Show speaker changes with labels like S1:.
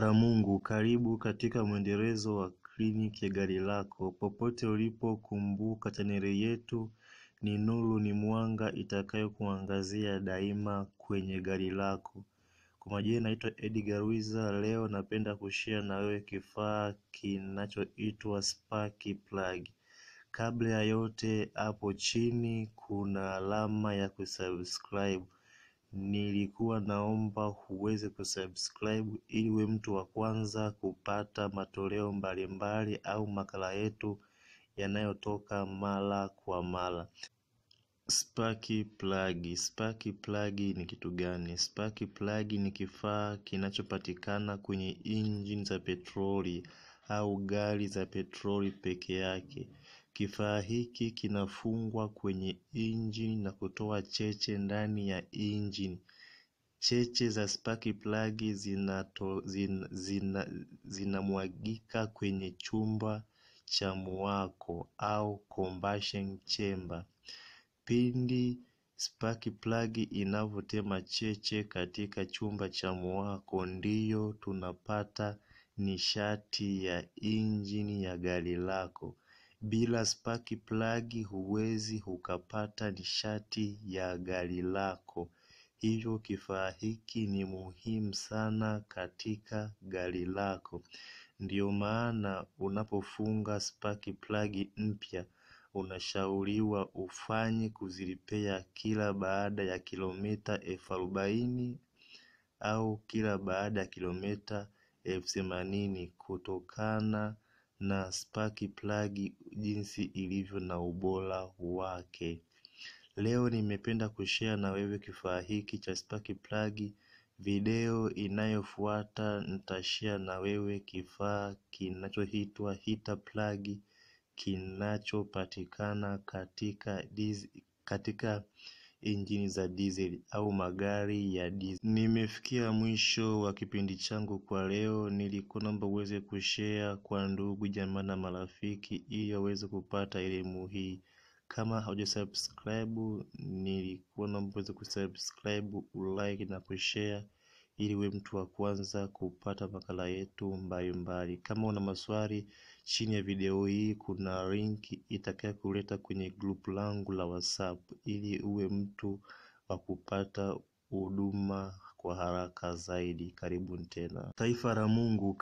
S1: la mungu karibu katika mwendelezo wa kliniki ya Gari Lako popote ulipo kumbuka chaneli yetu ni nuru ni mwanga itakayokuangazia daima kwenye gari lako kwa majina naitwa Edgar Wiza leo napenda kushia na wewe kifaa kinachoitwa Spark Plug kabla ya yote hapo chini kuna alama ya kusubscribe nilikuwa naomba uweze kusubscribe ili uwe mtu wa kwanza kupata matoleo mbalimbali au makala yetu yanayotoka mara kwa mara. Sparky plug. Sparky plug ni kitu gani? Sparky plug ni kifaa kinachopatikana kwenye injini za petroli au gari za petroli peke yake. Kifaa hiki kinafungwa kwenye injini na kutoa cheche ndani ya injini. Cheche za spark plagi zinamwagika kwenye chumba cha mwako au combustion chamber Pindi spark plagi inavyotema cheche katika chumba cha mwako ndiyo tunapata nishati ya injini ya gari lako. Bila spaki plagi huwezi ukapata nishati ya gari lako hivyo kifaa hiki ni muhimu sana katika gari lako ndio maana unapofunga spaki plagi mpya unashauriwa ufanye kuziripea kila baada ya kilomita elfu arobaini au kila baada ya kilomita elfu themanini kutokana na spark plug jinsi ilivyo na ubora wake. Leo nimependa kushare na wewe kifaa hiki cha spark plug. Video inayofuata nitashare na wewe kifaa kinachoitwa heater plug kinachopatikana katika katika injini za dizeli au magari ya dizeli. Nimefikia mwisho wa kipindi changu kwa leo. Nilikuwa naomba uweze kushare kwa ndugu jamaa na marafiki ili waweze kupata elimu hii. Kama hujasubscribe, nilikuwa naomba uweze kusubscribe, ulike na kushare ili uwe mtu wa kwanza kupata makala yetu mbalimbali. Kama una maswali, chini ya video hii kuna link kuleta kwenye group langu la WhatsApp ili uwe mtu wa kupata huduma kwa haraka zaidi. Karibuni tena. Taifa la Mungu.